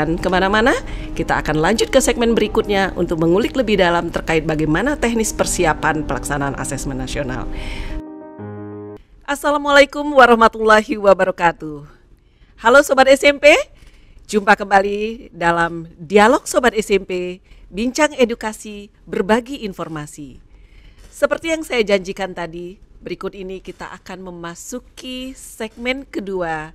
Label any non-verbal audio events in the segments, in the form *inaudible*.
Jangan kemana-mana, kita akan lanjut ke segmen berikutnya untuk mengulik lebih dalam terkait bagaimana teknis persiapan pelaksanaan asesmen nasional. Assalamualaikum warahmatullahi wabarakatuh. Halo Sobat SMP, jumpa kembali dalam Dialog Sobat SMP, Bincang Edukasi, Berbagi Informasi. Seperti yang saya janjikan tadi, berikut ini kita akan memasuki segmen kedua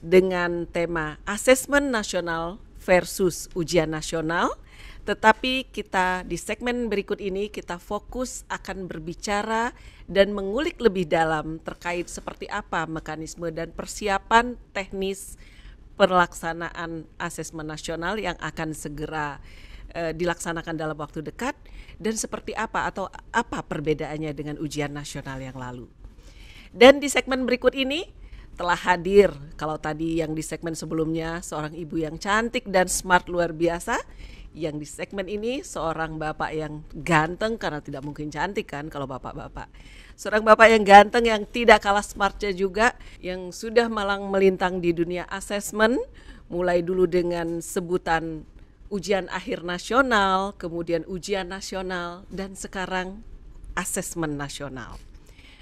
dengan tema asesmen nasional versus ujian nasional. Tetapi kita di segmen berikut ini kita fokus akan berbicara dan mengulik lebih dalam terkait seperti apa mekanisme dan persiapan teknis pelaksanaan asesmen nasional yang akan segera e, dilaksanakan dalam waktu dekat dan seperti apa atau apa perbedaannya dengan ujian nasional yang lalu. Dan di segmen berikut ini telah hadir. Kalau tadi yang di segmen sebelumnya seorang ibu yang cantik dan smart luar biasa, yang di segmen ini seorang bapak yang ganteng karena tidak mungkin cantik kan kalau bapak-bapak. Seorang bapak yang ganteng yang tidak kalah smartnya juga yang sudah malang melintang di dunia asesmen mulai dulu dengan sebutan ujian akhir nasional, kemudian ujian nasional dan sekarang asesmen nasional.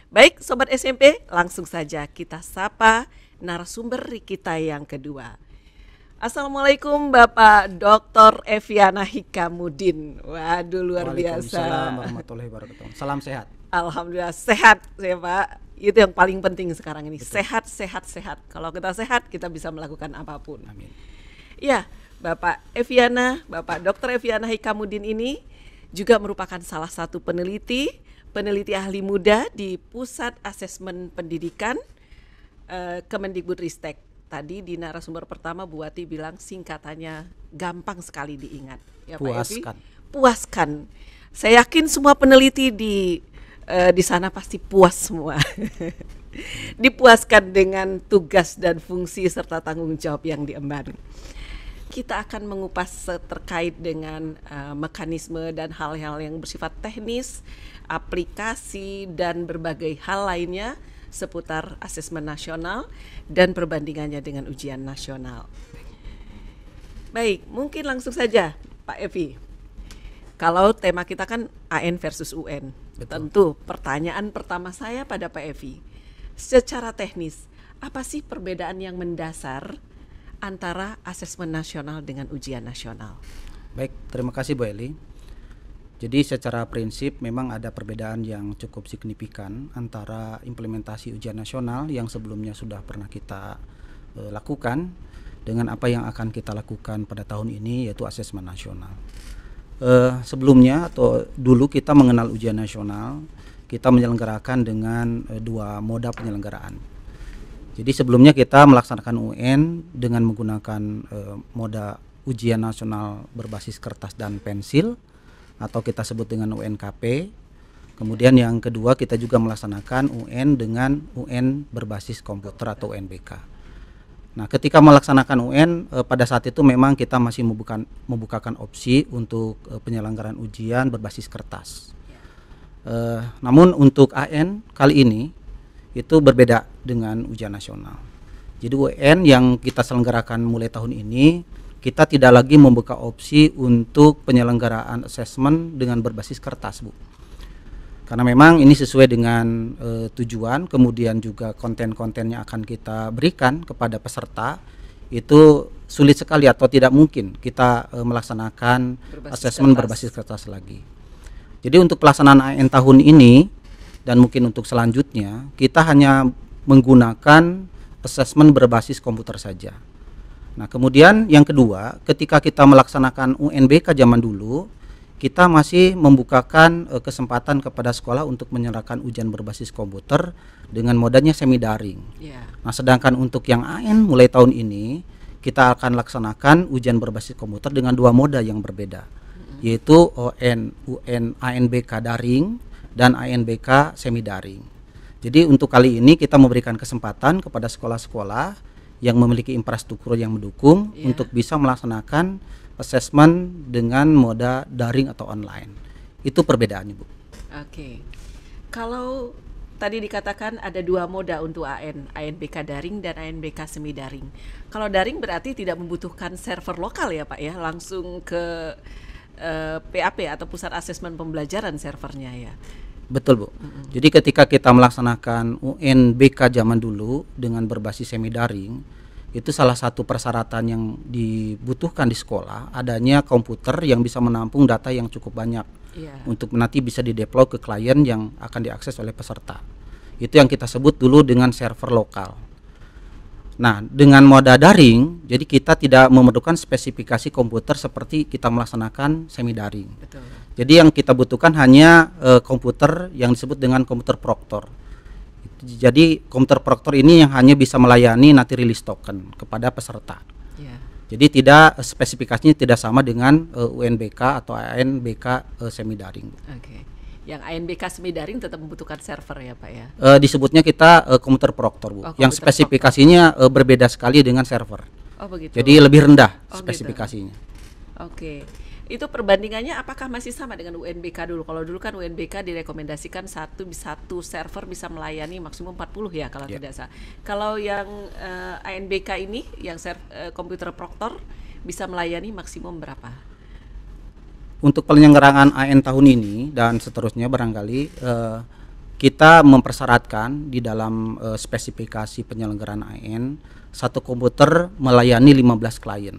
Baik, sobat SMP, langsung saja kita sapa narasumber kita yang kedua. Assalamualaikum Bapak Dr. Eviana Hikamudin. Waduh luar biasa. warahmatullahi Salam sehat. Alhamdulillah sehat ya Pak. Itu yang paling penting sekarang ini. Betul. Sehat, sehat, sehat. Kalau kita sehat, kita bisa melakukan apapun. Amin. Ya, Bapak Eviana, Bapak Dr. Eviana Hikamudin ini juga merupakan salah satu peneliti peneliti ahli muda di Pusat Asesmen Pendidikan uh, Ristek Tadi di narasumber pertama Buati bilang singkatannya gampang sekali diingat. Ya, puaskan. Pak Evi, puaskan. Saya yakin semua peneliti di uh, di sana pasti puas semua. *laughs* Dipuaskan dengan tugas dan fungsi serta tanggung jawab yang diemban kita akan mengupas terkait dengan uh, mekanisme dan hal-hal yang bersifat teknis, aplikasi dan berbagai hal lainnya seputar asesmen nasional dan perbandingannya dengan ujian nasional. Baik, mungkin langsung saja Pak Evi. Kalau tema kita kan AN versus UN. Betul. Tentu pertanyaan pertama saya pada Pak Evi. Secara teknis, apa sih perbedaan yang mendasar antara asesmen nasional dengan ujian nasional? Baik, terima kasih Bu Eli. Jadi secara prinsip memang ada perbedaan yang cukup signifikan antara implementasi ujian nasional yang sebelumnya sudah pernah kita e, lakukan dengan apa yang akan kita lakukan pada tahun ini yaitu asesmen nasional. E, sebelumnya atau dulu kita mengenal ujian nasional, kita menyelenggarakan dengan e, dua moda penyelenggaraan jadi sebelumnya kita melaksanakan UN dengan menggunakan e, moda ujian nasional berbasis kertas dan pensil atau kita sebut dengan UNKP. Kemudian yang kedua kita juga melaksanakan UN dengan UN berbasis komputer atau UNBK. Nah, ketika melaksanakan UN e, eh, pada saat itu memang kita masih membuka, membukakan opsi untuk e, penyelenggaraan ujian berbasis kertas. namun untuk AN kali ini itu berbeda dengan ujian nasional. Jadi UN yang kita selenggarakan mulai tahun ini kita tidak lagi membuka opsi untuk penyelenggaraan asesmen dengan berbasis kertas, Bu. Karena memang ini sesuai dengan e, tujuan, kemudian juga konten-konten yang akan kita berikan kepada peserta itu sulit sekali atau tidak mungkin kita e, melaksanakan asesmen berbasis kertas lagi. Jadi untuk pelaksanaan AN tahun ini dan mungkin untuk selanjutnya kita hanya menggunakan assessment berbasis komputer saja. Nah, kemudian yang kedua, ketika kita melaksanakan UNBK zaman dulu, kita masih membukakan eh, kesempatan kepada sekolah untuk menyerahkan ujian berbasis komputer dengan modanya semi daring. Yeah. Nah, sedangkan untuk yang AN mulai tahun ini kita akan laksanakan ujian berbasis komputer dengan dua moda yang berbeda, mm -hmm. yaitu ON UN ANBK daring dan ANBK semi daring. Jadi untuk kali ini kita memberikan kesempatan kepada sekolah-sekolah yang memiliki infrastruktur yang mendukung yeah. untuk bisa melaksanakan assessment dengan moda daring atau online. Itu perbedaannya, Bu. Oke. Okay. Kalau tadi dikatakan ada dua moda untuk AN, ANBK daring dan ANBK semi daring. Kalau daring berarti tidak membutuhkan server lokal ya, Pak ya, langsung ke PAP eh, atau pusat asesmen pembelajaran servernya ya. Betul Bu. Mm -hmm. Jadi ketika kita melaksanakan UNBK zaman dulu dengan berbasis semi daring, itu salah satu persyaratan yang dibutuhkan di sekolah adanya komputer yang bisa menampung data yang cukup banyak yeah. untuk nanti bisa dideploy ke klien yang akan diakses oleh peserta. Itu yang kita sebut dulu dengan server lokal. Nah, dengan moda daring, jadi kita tidak memerlukan spesifikasi komputer seperti kita melaksanakan semi daring. Betul. Jadi yang kita butuhkan hanya uh, komputer yang disebut dengan komputer proktor. Jadi komputer proktor ini yang hanya bisa melayani nanti rilis token kepada peserta. Iya. Jadi tidak eh, spesifikasinya tidak sama dengan uh, eh, UNBK atau ANBK uh, semi daring. Okay yang ANBK semi daring tetap membutuhkan server ya Pak ya? Uh, disebutnya kita uh, komputer proktor Bu, oh, yang spesifikasinya eh, berbeda sekali dengan server. Oh begitu. Jadi lebih rendah oh, gitu. spesifikasinya. Gitu. Oke. Okay itu perbandingannya apakah masih sama dengan UNBK dulu? Kalau dulu kan UNBK direkomendasikan satu satu server bisa melayani maksimum 40 ya kalau yeah. tidak salah. Kalau yang uh, ANBK ini yang uh, komputer proktor bisa melayani maksimum berapa? untuk penyelenggaraan AN tahun ini dan seterusnya barangkali uh, kita mempersyaratkan di dalam uh, spesifikasi penyelenggaraan AN satu komputer melayani 15 klien.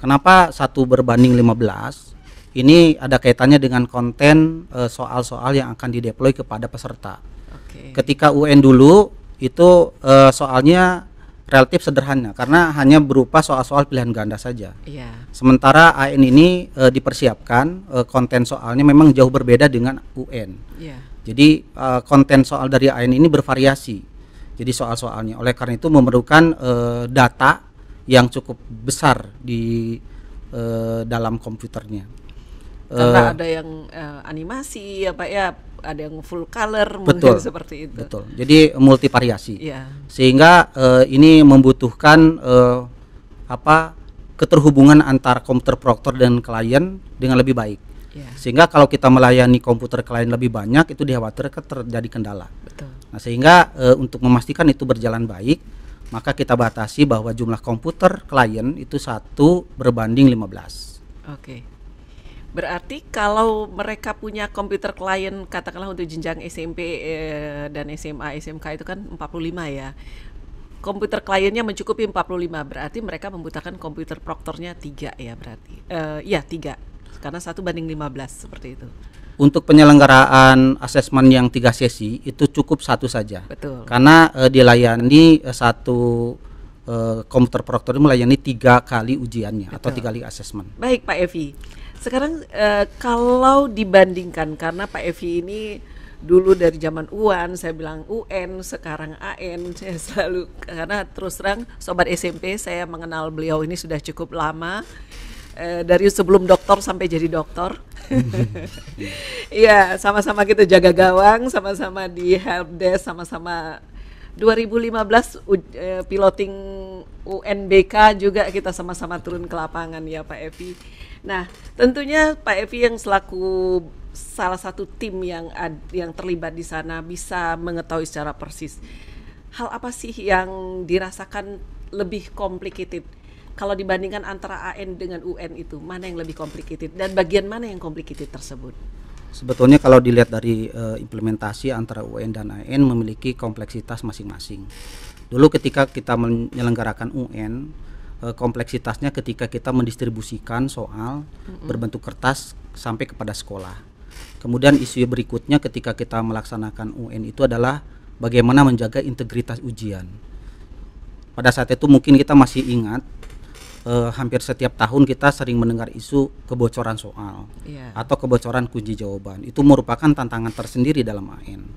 Kenapa satu berbanding 15? Ini ada kaitannya dengan konten eh, soal-soal uh, yang akan dideploy kepada peserta. Okay. Ketika UN dulu itu uh, soalnya relatif sederhana karena hanya berupa soal-soal pilihan ganda saja. Iya. Sementara AN ini e, dipersiapkan e, konten soalnya memang jauh berbeda dengan UN. Iya. Jadi e, konten soal dari AN ini bervariasi. Jadi soal-soalnya oleh karena itu memerlukan e, data yang cukup besar di e, dalam komputernya. Eh, karena ada yang uh, animasi apa ya, ya ada yang full color betul seperti itu betul jadi multi variasi yeah. sehingga uh, ini membutuhkan uh, apa keterhubungan antar komputer proktor dan klien dengan lebih baik yeah. sehingga kalau kita melayani komputer klien lebih banyak itu dikhawatirkan terjadi kendala betul nah sehingga uh, untuk memastikan itu berjalan baik maka kita batasi bahwa jumlah komputer klien itu satu berbanding 15 oke Berarti kalau mereka punya komputer klien katakanlah untuk jenjang SMP eh, dan SMA, SMK itu kan 45 ya. Komputer kliennya mencukupi 45, berarti mereka membutuhkan komputer proktornya 3 ya berarti. Eh, ya, 3. Karena satu banding 15 seperti itu. Untuk penyelenggaraan asesmen yang tiga sesi itu cukup satu saja. Betul. Karena eh, dilayani eh, satu eh, komputer proktor melayani tiga kali ujiannya Betul. atau tiga kali asesmen. Baik Pak Evi. Sekarang uh, kalau dibandingkan karena Pak Evi ini dulu dari zaman UAN saya bilang UN sekarang AN *laughs* saya selalu karena terus terang sobat SMP saya mengenal beliau ini sudah cukup lama eh, dari sebelum dokter sampai jadi dokter *laughs* Iya sama-sama kita jaga gawang sama-sama di help desk sama-sama 2015 uh, eh, piloting UNBK juga kita sama-sama turun ke lapangan ya Pak Evi Nah, tentunya Pak Evi yang selaku salah satu tim yang ad, yang terlibat di sana bisa mengetahui secara persis hal apa sih yang dirasakan lebih complicated kalau dibandingkan antara AN dengan UN itu mana yang lebih complicated dan bagian mana yang complicated tersebut? Sebetulnya kalau dilihat dari uh, implementasi antara UN dan AN memiliki kompleksitas masing-masing. Dulu ketika kita menyelenggarakan UN, Eh, kompleksitasnya ketika kita mendistribusikan soal mm-hmm. berbentuk kertas sampai kepada sekolah. Kemudian isu berikutnya ketika kita melaksanakan UN itu adalah bagaimana menjaga integritas ujian. Pada saat itu mungkin kita masih ingat eh, hampir setiap tahun kita sering mendengar isu kebocoran soal yeah. atau kebocoran kunci jawaban. Itu merupakan tantangan tersendiri dalam AN.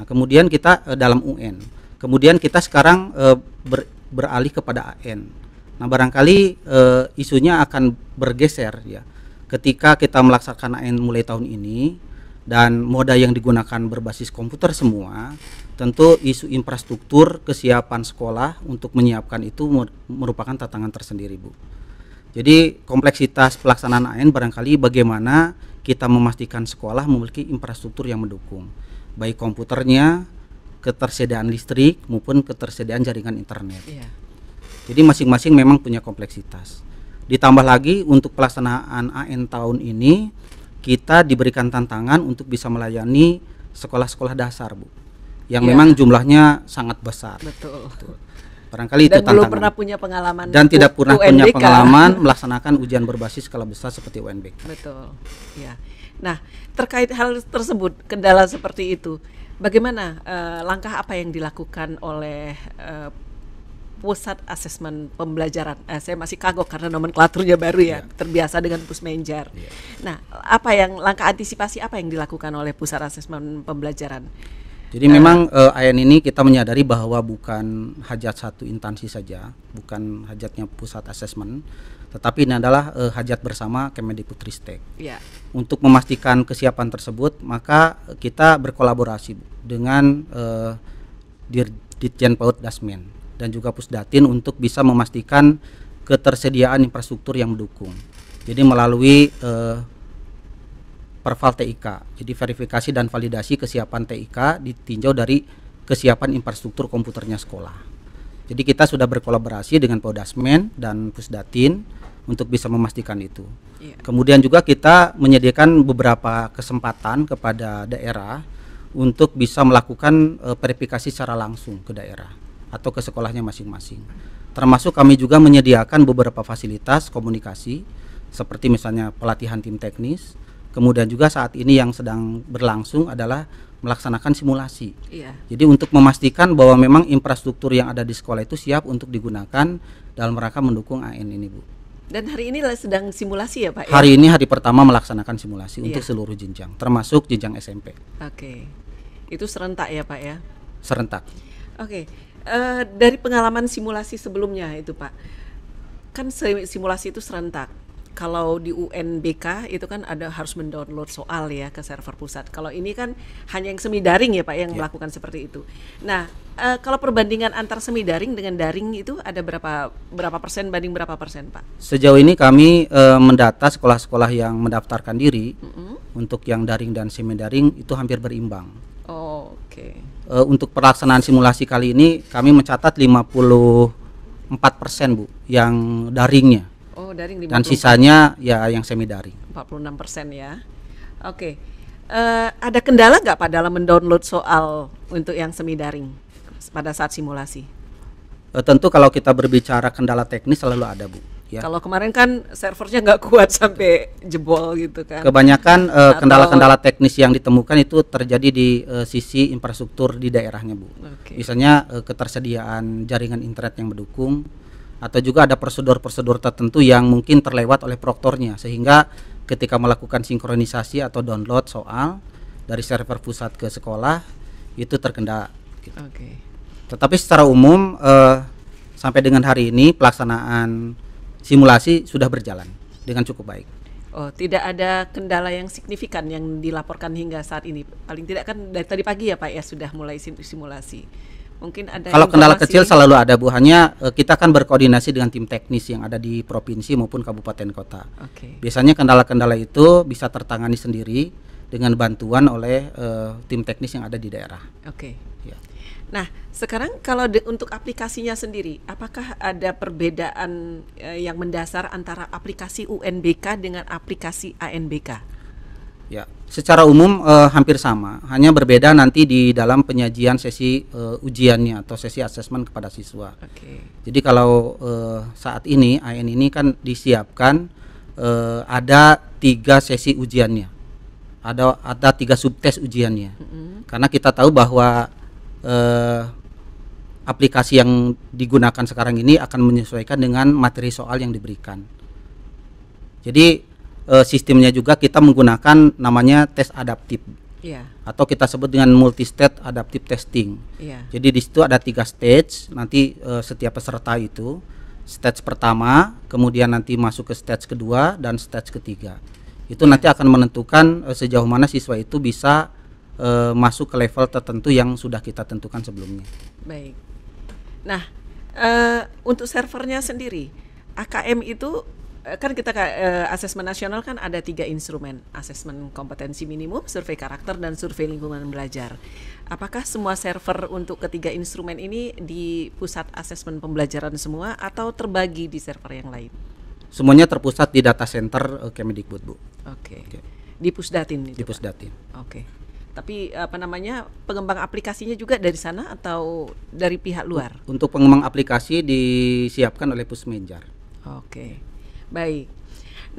Nah, kemudian kita eh, dalam UN. Kemudian kita sekarang eh, ber, beralih kepada AN. Nah, barangkali e, isunya akan bergeser ya. Ketika kita melaksanakan AN mulai tahun ini dan moda yang digunakan berbasis komputer semua, tentu isu infrastruktur, kesiapan sekolah untuk menyiapkan itu merupakan tantangan tersendiri, Bu. Jadi, kompleksitas pelaksanaan AN barangkali bagaimana kita memastikan sekolah memiliki infrastruktur yang mendukung, baik komputernya, ketersediaan listrik maupun ketersediaan jaringan internet. Yeah. Jadi masing-masing memang punya kompleksitas. Ditambah lagi untuk pelaksanaan AN tahun ini kita diberikan tantangan untuk bisa melayani sekolah-sekolah dasar, Bu. Yang ya. memang jumlahnya sangat besar. Betul. Betul. Gitu. Barangkali dan itu tantangan. belum pernah punya pengalaman dan tidak pernah UNBK. punya pengalaman *laughs* melaksanakan ujian berbasis skala besar seperti UNBK. Betul. Ya. Nah, terkait hal tersebut, kendala seperti itu, bagaimana uh, langkah apa yang dilakukan oleh uh, pusat asesmen pembelajaran. Eh, saya masih kagok karena nomenklaturnya baru ya, yeah. terbiasa dengan pusmenjar. Yeah. Nah, apa yang langkah antisipasi apa yang dilakukan oleh pusat asesmen pembelajaran? Jadi nah, memang uh, ini kita menyadari bahwa bukan hajat satu instansi saja, bukan hajatnya pusat asesmen, tetapi ini adalah uh, hajat bersama Kemendikbudristek. Ya. Untuk memastikan kesiapan tersebut, maka kita berkolaborasi dengan uh, eh, Dirjen Paud Dasmen dan juga Pusdatin untuk bisa memastikan ketersediaan infrastruktur yang mendukung. Jadi melalui eh, perval TIK. Jadi verifikasi dan validasi kesiapan TIK ditinjau dari kesiapan infrastruktur komputernya sekolah. Jadi kita sudah berkolaborasi dengan Podasmen dan Pusdatin untuk bisa memastikan itu. Iya. Kemudian juga kita menyediakan beberapa kesempatan kepada daerah untuk bisa melakukan uh, verifikasi secara langsung ke daerah atau ke sekolahnya masing-masing. Termasuk kami juga menyediakan beberapa fasilitas komunikasi seperti misalnya pelatihan tim teknis. Kemudian juga saat ini yang sedang berlangsung adalah melaksanakan simulasi. Iya. Jadi untuk memastikan bahwa memang infrastruktur yang ada di sekolah itu siap untuk digunakan dalam rangka mendukung AN ini, Bu. Dan hari ini sedang simulasi ya Pak? Ya? Hari ini hari pertama melaksanakan simulasi iya. untuk seluruh jenjang, termasuk jenjang SMP. Oke, itu serentak ya Pak ya? Serentak. Oke, Eh, dari pengalaman simulasi sebelumnya itu Pak, kan simulasi itu serentak. Kalau di UNBK itu kan ada harus mendownload soal ya ke server pusat. Kalau ini kan hanya yang semi daring ya Pak yang yeah. melakukan seperti itu. Nah uh, kalau perbandingan antar semi daring dengan daring itu ada berapa berapa persen banding berapa persen Pak? Sejauh ini kami uh, mendata sekolah-sekolah yang mendaftarkan diri mm -hmm. untuk yang daring dan semi daring itu hampir berimbang. Oh, Oke. Okay e, untuk pelaksanaan simulasi kali ini kami mencatat 54 persen bu yang daringnya. Oh daring. Dan sisanya ya yang semi daring. 46 persen ya. Oke. E, ada kendala nggak pak dalam mendownload soal untuk yang semi daring pada saat simulasi? E, tentu kalau kita berbicara kendala teknis selalu ada bu Ya. Kalau kemarin kan servernya nggak kuat sampai jebol gitu kan. Kebanyakan eh, kendala-kendala uh, teknis yang ditemukan itu terjadi di uh, sisi infrastruktur di daerahnya bu. Okay. Misalnya uh, ketersediaan jaringan internet yang mendukung, atau juga ada prosedur-prosedur tertentu yang mungkin terlewat oleh proktornya sehingga ketika melakukan sinkronisasi atau download soal dari server pusat ke sekolah itu terkendala. Gitu. Oke. Okay. Tetapi secara umum uh, sampai dengan hari ini pelaksanaan simulasi sudah berjalan dengan cukup baik. Oh, tidak ada kendala yang signifikan yang dilaporkan hingga saat ini. Paling tidak kan dari tadi pagi ya Pak ya sudah mulai simulasi. Mungkin ada Kalau kendala kecil selalu ada Bu, hanya eh, kita kan berkoordinasi dengan tim teknis yang ada di provinsi maupun kabupaten kota. Okay. Biasanya kendala-kendala itu bisa tertangani sendiri dengan bantuan oleh uh, tim teknis yang ada di daerah. Oke. Okay. Ya. Nah, sekarang kalau de, untuk aplikasinya sendiri, apakah ada perbedaan e, yang mendasar antara aplikasi UNBK dengan aplikasi ANBK? Ya, secara umum e, hampir sama, hanya berbeda nanti di dalam penyajian sesi e, ujiannya atau sesi asesmen kepada siswa. Okay. Jadi kalau e, saat ini AN ini kan disiapkan e, ada tiga sesi ujiannya, ada ada tiga subtes ujiannya, mm -hmm. karena kita tahu bahwa eh, aplikasi yang digunakan sekarang ini akan menyesuaikan dengan materi soal yang diberikan. Jadi eh, sistemnya juga kita menggunakan namanya tes adaptif. Yeah. Atau kita sebut dengan multi state adaptive testing. Yeah. Jadi di situ ada tiga stage nanti eh, setiap peserta itu stage pertama, kemudian nanti masuk ke stage kedua dan stage ketiga. Itu yeah. nanti akan menentukan eh, sejauh mana siswa itu bisa e, masuk ke level tertentu yang sudah kita tentukan sebelumnya. Baik. Nah, e, untuk servernya sendiri, AKM itu eh, kan kita e, asesmen nasional kan ada tiga instrumen asesmen kompetensi minimum, survei karakter dan survei lingkungan belajar. Apakah semua server untuk ketiga instrumen ini di pusat asesmen pembelajaran semua atau terbagi di server yang lain? Semuanya terpusat di data center Kemendikbud bu. Oke. Okay. Okay. Di pusdatin. Di pusdatin. Oke. Okay. Tapi apa namanya pengembang aplikasinya juga dari sana atau dari pihak luar? Untuk pengembang aplikasi disiapkan oleh Pusmenjar. Oke, baik.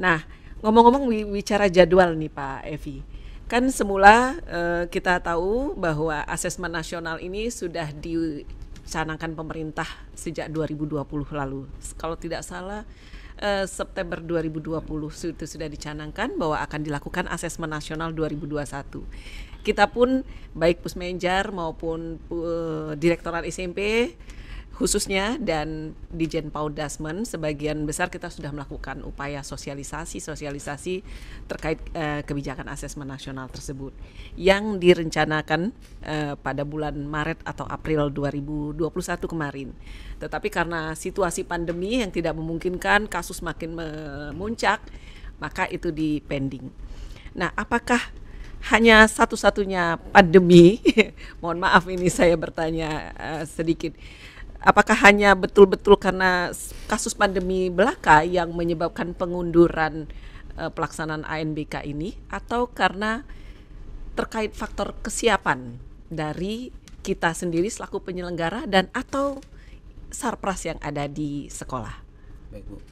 Nah ngomong-ngomong bicara jadwal nih Pak Evi. Kan semula eh, kita tahu bahwa asesmen nasional ini sudah dicanangkan pemerintah sejak 2020 lalu. Kalau tidak salah eh, September 2020 itu sudah dicanangkan bahwa akan dilakukan asesmen nasional 2021 kita pun baik Pusmenjar maupun uh, Direktorat SMP khususnya dan di Jen dasmen sebagian besar kita sudah melakukan upaya sosialisasi sosialisasi terkait uh, kebijakan asesmen nasional tersebut yang direncanakan uh, pada bulan Maret atau April 2021 kemarin. Tetapi karena situasi pandemi yang tidak memungkinkan kasus makin memuncak maka itu dipending. Nah, apakah hanya satu-satunya pandemi. *laughs* Mohon maaf ini saya bertanya uh, sedikit. Apakah hanya betul-betul karena kasus pandemi belaka yang menyebabkan pengunduran uh, pelaksanaan ANBK ini atau karena terkait faktor kesiapan dari kita sendiri selaku penyelenggara dan atau sarpras yang ada di sekolah? Baik, Bu.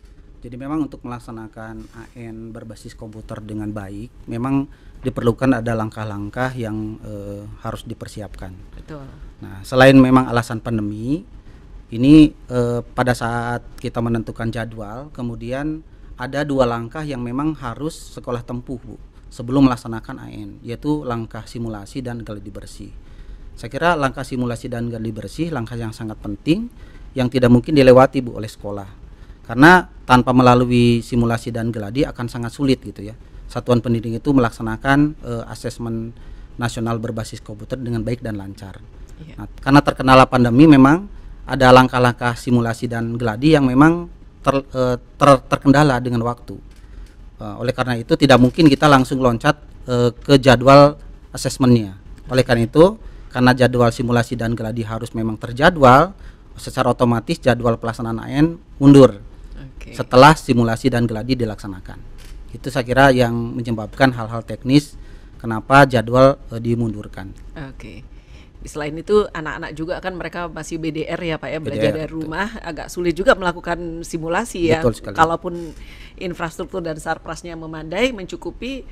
Jadi memang untuk melaksanakan AN berbasis komputer dengan baik, memang diperlukan ada langkah-langkah yang e, harus dipersiapkan. Betul. Nah, selain memang alasan pandemi, ini e, pada saat kita menentukan jadwal, kemudian ada dua langkah yang memang harus sekolah tempuh, Bu, sebelum melaksanakan AN, yaitu langkah simulasi dan geladi bersih. Saya kira langkah simulasi dan geladi bersih langkah yang sangat penting yang tidak mungkin dilewati Bu oleh sekolah karena tanpa melalui simulasi dan geladi akan sangat sulit gitu ya satuan pendidik itu melaksanakan uh, asesmen nasional berbasis komputer dengan baik dan lancar iya. nah, karena terkenal pandemi memang ada langkah-langkah simulasi dan geladi yang memang ter, uh, ter, terkendala dengan waktu uh, oleh karena itu tidak mungkin kita langsung loncat uh, ke jadwal asesmennya oleh karena itu karena jadwal simulasi dan geladi harus memang terjadwal secara otomatis jadwal pelaksanaan AN mundur okay. setelah simulasi dan geladi dilaksanakan. Itu saya kira yang menyebabkan hal-hal teknis kenapa jadwal e, dimundurkan. Oke. Okay. Selain itu anak-anak juga kan mereka masih BDR ya Pak ya belajar BDR, dari rumah betul. agak sulit juga melakukan simulasi ya. betul ya. Sekali. Kalaupun infrastruktur dan sarprasnya memandai mencukupi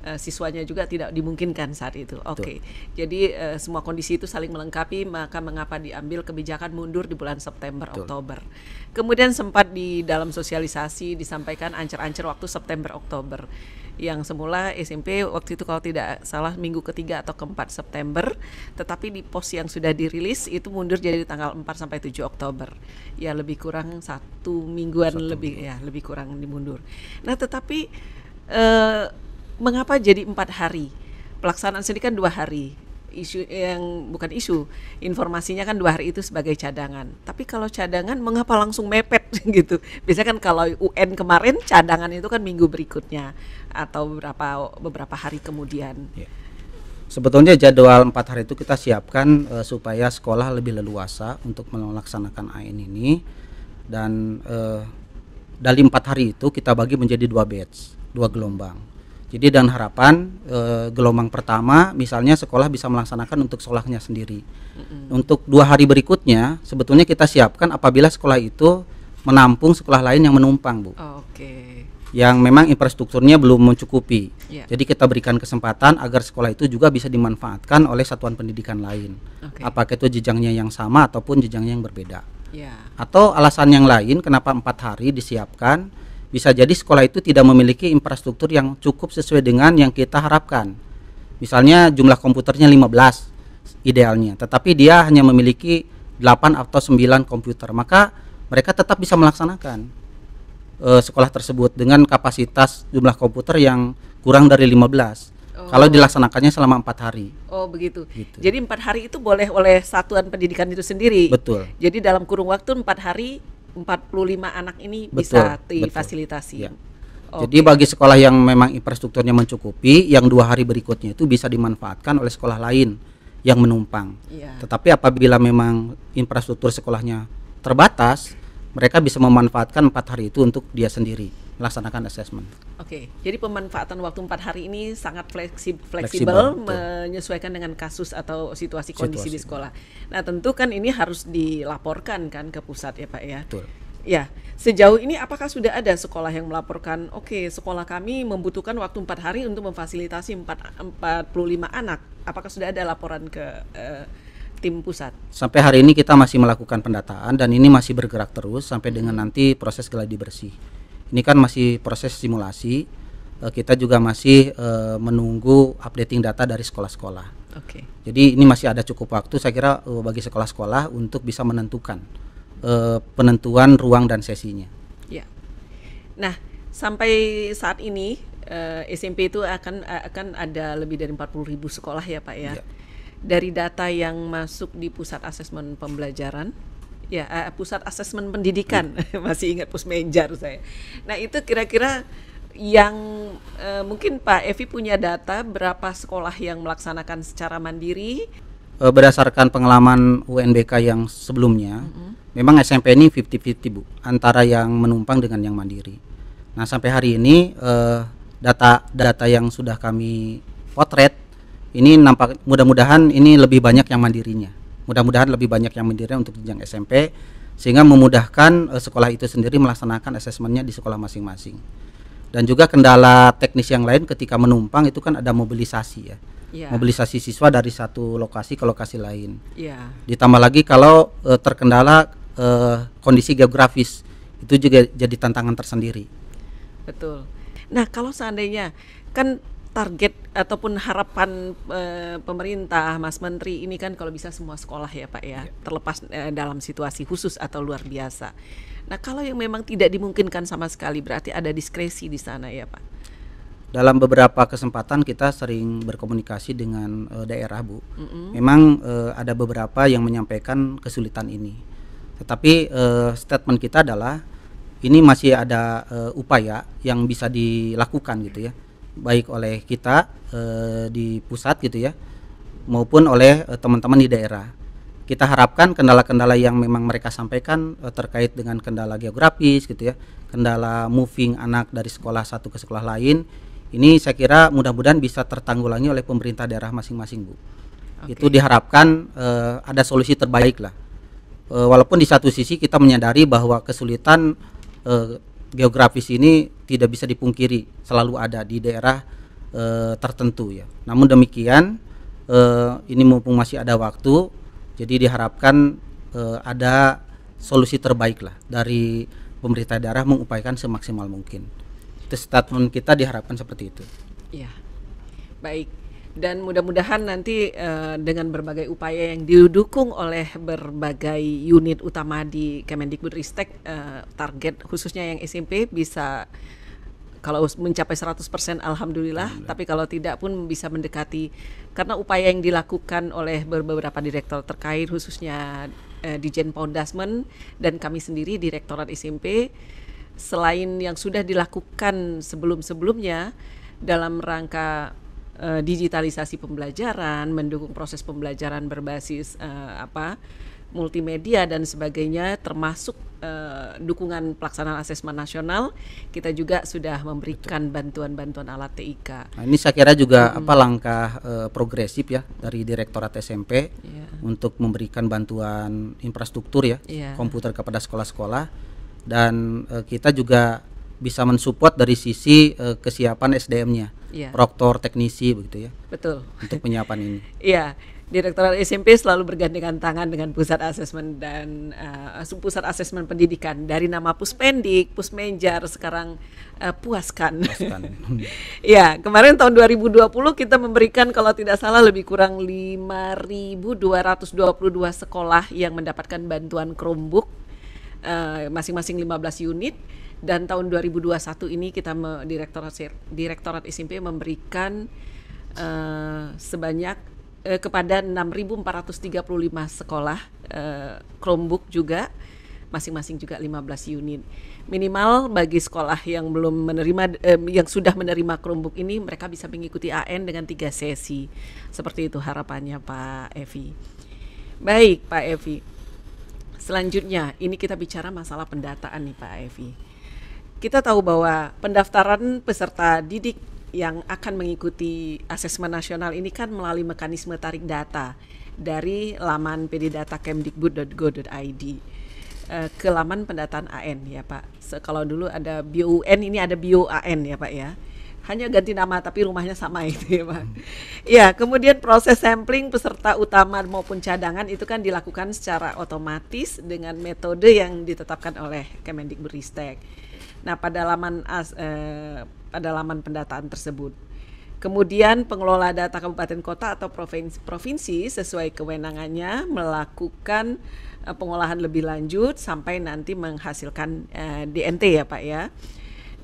Eh, siswanya juga tidak dimungkinkan saat itu. Oke, okay. jadi uh, semua kondisi itu saling melengkapi, maka mengapa diambil kebijakan mundur di bulan September Betul. Oktober. Kemudian sempat di dalam sosialisasi disampaikan ancer-ancer waktu September Oktober yang semula SMP waktu itu kalau tidak salah minggu ketiga atau keempat September tetapi di pos yang sudah dirilis itu mundur jadi tanggal 4 sampai 7 Oktober ya lebih kurang satu mingguan satu lebih minggu. ya lebih kurang dimundur nah tetapi eh, mengapa jadi empat hari? Pelaksanaan sendiri kan dua hari. Isu yang bukan isu, informasinya kan dua hari itu sebagai cadangan. Tapi kalau cadangan, mengapa langsung mepet *laughs* gitu? Biasanya kan kalau UN kemarin cadangan itu kan minggu berikutnya atau beberapa beberapa hari kemudian. Ya. Sebetulnya jadwal empat hari itu kita siapkan e, supaya sekolah lebih leluasa untuk melaksanakan AN ini dan e, dari empat hari itu kita bagi menjadi dua batch, dua gelombang. Jadi dan harapan e, gelombang pertama misalnya sekolah bisa melaksanakan untuk sekolahnya sendiri. Mm-hmm. Untuk dua hari berikutnya sebetulnya kita siapkan apabila sekolah itu menampung sekolah lain yang menumpang, Bu. Oh, Oke. Okay. Yang memang infrastrukturnya belum mencukupi. Yeah. Jadi kita berikan kesempatan agar sekolah itu juga bisa dimanfaatkan oleh satuan pendidikan lain. Okay. Apakah itu jenjangnya yang sama ataupun jenjangnya yang berbeda. Yeah. Atau alasan yang lain kenapa empat hari disiapkan? Bisa jadi sekolah itu tidak memiliki infrastruktur yang cukup sesuai dengan yang kita harapkan. Misalnya jumlah komputernya 15 idealnya, tetapi dia hanya memiliki 8 atau 9 komputer, maka mereka tetap bisa melaksanakan e, sekolah tersebut dengan kapasitas jumlah komputer yang kurang dari 15. Oh. Kalau dilaksanakannya selama empat hari. Oh begitu. Gitu. Jadi empat hari itu boleh oleh satuan pendidikan itu sendiri. Betul. Jadi dalam kurung waktu empat hari 45 anak ini betul, bisa difasilitasi. Ya. Okay. Jadi bagi sekolah yang memang infrastrukturnya mencukupi, yang dua hari berikutnya itu bisa dimanfaatkan oleh sekolah lain yang menumpang. Yeah. Tetapi apabila memang infrastruktur sekolahnya terbatas, mereka bisa memanfaatkan empat hari itu untuk dia sendiri melaksanakan assessment. Oke, okay. jadi pemanfaatan waktu empat hari ini sangat fleksib fleksibel, fleksibel menyesuaikan dengan kasus atau situasi kondisi di sekolah. Nah, tentu kan ini harus dilaporkan kan ke pusat ya Pak ya. Betul. Ya, sejauh ini apakah sudah ada sekolah yang melaporkan, oke okay, sekolah kami membutuhkan waktu empat hari untuk memfasilitasi empat puluh lima anak. Apakah sudah ada laporan ke uh, tim pusat? Sampai hari ini kita masih melakukan pendataan dan ini masih bergerak terus sampai dengan nanti proses geladi bersih ini kan masih proses simulasi uh, kita juga masih uh, menunggu updating data dari sekolah-sekolah okay. jadi ini masih ada cukup waktu saya kira uh, bagi sekolah-sekolah untuk bisa menentukan uh, penentuan ruang dan sesinya ya nah sampai saat ini uh, SMP itu akan akan ada lebih dari 40 sekolah ya pak ya, ya. dari data yang masuk di pusat asesmen pembelajaran ya uh, pusat asesmen pendidikan hmm. *laughs* masih ingat pusmenjar saya. Nah itu kira-kira yang uh, mungkin Pak Evi punya data berapa sekolah yang melaksanakan secara mandiri? Eh, berdasarkan pengalaman UNBK yang sebelumnya, -hmm. memang SMP ini 50-50 bu, antara yang menumpang dengan yang mandiri. Nah sampai hari ini uh, data data yang sudah kami potret ini nampak mudah-mudahan ini lebih banyak yang mandirinya mudah-mudahan lebih banyak yang mendirinya untuk jenjang SMP sehingga memudahkan uh, sekolah itu sendiri melaksanakan asesmennya di sekolah masing-masing. Dan juga kendala teknis yang lain ketika menumpang itu kan ada mobilisasi ya. Yeah. Mobilisasi siswa dari satu lokasi ke lokasi lain. Yeah. Ditambah lagi kalau uh, terkendala uh, kondisi geografis itu juga jadi tantangan tersendiri. Betul. Nah, kalau seandainya kan target ataupun harapan e, pemerintah Mas Menteri ini kan kalau bisa semua sekolah ya Pak ya, ya. terlepas e, dalam situasi khusus atau luar biasa. Nah, kalau yang memang tidak dimungkinkan sama sekali berarti ada diskresi di sana ya Pak. Dalam beberapa kesempatan kita sering berkomunikasi dengan e, daerah Bu. Mm -hmm. Memang e, ada beberapa yang menyampaikan kesulitan ini. Tetapi e, statement kita adalah ini masih ada uh, upaya yang bisa dilakukan gitu ya baik oleh kita e, di pusat gitu ya maupun oleh eh, teman-teman di daerah. Kita harapkan kendala-kendala yang memang mereka sampaikan e, terkait dengan kendala geografis gitu ya, kendala moving anak dari sekolah satu ke sekolah lain ini saya kira mudah-mudahan bisa tertanggulangi oleh pemerintah daerah masing-masing Bu. Okay. Itu diharapkan e, ada solusi terbaik lah. E, walaupun di satu sisi kita menyadari bahwa kesulitan e, geografis ini tidak bisa dipungkiri selalu ada di daerah e, tertentu ya. Namun demikian e, ini mumpung masih ada waktu, jadi diharapkan e, ada solusi terbaik lah dari pemerintah daerah mengupayakan semaksimal mungkin. Itu statement kita diharapkan seperti itu. Ya, baik dan mudah-mudahan nanti uh, dengan berbagai upaya yang didukung oleh berbagai unit utama di Kemendikbudristek uh, eh, target khususnya yang SMP bisa kalau mencapai 100% alhamdulillah, alhamdulillah, tapi kalau tidak pun bisa mendekati karena upaya yang dilakukan oleh beberapa direktur terkait khususnya di eh, Dijen Pondasmen dan kami sendiri Direktorat SMP selain yang sudah dilakukan sebelum-sebelumnya dalam rangka Eh, digitalisasi pembelajaran, mendukung proses pembelajaran berbasis uh, apa multimedia dan sebagainya termasuk uh, dukungan pelaksanaan asesmen nasional kita juga sudah memberikan bantuan-bantuan alat TIK. Nah, ini saya kira juga hmm. apa langkah uh, progresif ya dari Direktorat SMP yeah. untuk memberikan bantuan infrastruktur ya yeah. komputer kepada sekolah-sekolah dan uh, kita juga bisa mensupport dari sisi uh, kesiapan SDM-nya ya. proktor, teknisi begitu ya. Betul. Untuk penyiapan ini. *laughs* Iya. Direktorat SMP selalu bergandengan tangan dengan pusat asesmen dan uh, pusat asesmen pendidikan dari nama Puspendik, Pusmenjar sekarang uh, Puaskan. Puaskan. *laughs* ya, kemarin tahun 2020 kita memberikan kalau tidak salah lebih kurang 5.222 sekolah yang mendapatkan bantuan Chromebook eh, masing-masing uh, masing 15 unit dan tahun 2021 ini kita me, direktorat direktorat SMP memberikan uh, sebanyak uh, kepada 6.435 sekolah uh, Chromebook juga masing-masing juga 15 unit. Minimal bagi sekolah yang belum menerima eh, yang sudah menerima Chromebook ini mereka bisa mengikuti AN dengan tiga sesi. Seperti itu harapannya Pak Evi. Baik, Pak Evi. Selanjutnya, ini kita bicara masalah pendataan nih Pak Evi kita tahu bahwa pendaftaran peserta didik yang akan mengikuti asesmen nasional ini kan melalui mekanisme tarik data dari laman pddata.kemdikbud.go.id eh, ke laman pendataan AN ya Pak. So, kalau dulu ada BUN ini ada BUAN ya Pak ya. Hanya ganti nama tapi rumahnya sama *laughs* itu ya Pak. Hmm. Ya, kemudian proses sampling peserta utama maupun cadangan itu kan dilakukan secara otomatis dengan metode yang ditetapkan oleh Kemendikbudristek Nah, pada laman as, eh, pada laman pendataan tersebut. Kemudian pengelola data kabupaten kota atau provinsi, provinsi sesuai kewenangannya melakukan eh, pengolahan lebih lanjut sampai nanti menghasilkan eh, DNT ya, Pak ya.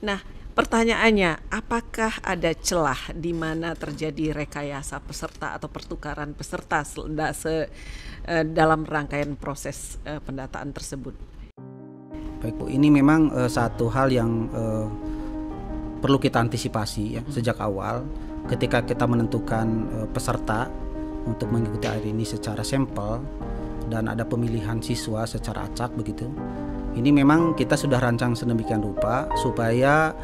Nah, pertanyaannya, apakah ada celah di mana terjadi rekayasa peserta atau pertukaran peserta se, eh, dalam rangkaian proses eh, pendataan tersebut? Baik Bu, ini memang uh, satu hal yang uh, perlu kita antisipasi ya hmm. sejak awal ketika kita menentukan uh, peserta untuk mengikuti air ini secara sampel dan ada pemilihan siswa secara acak begitu. Ini memang kita sudah rancang sedemikian rupa supaya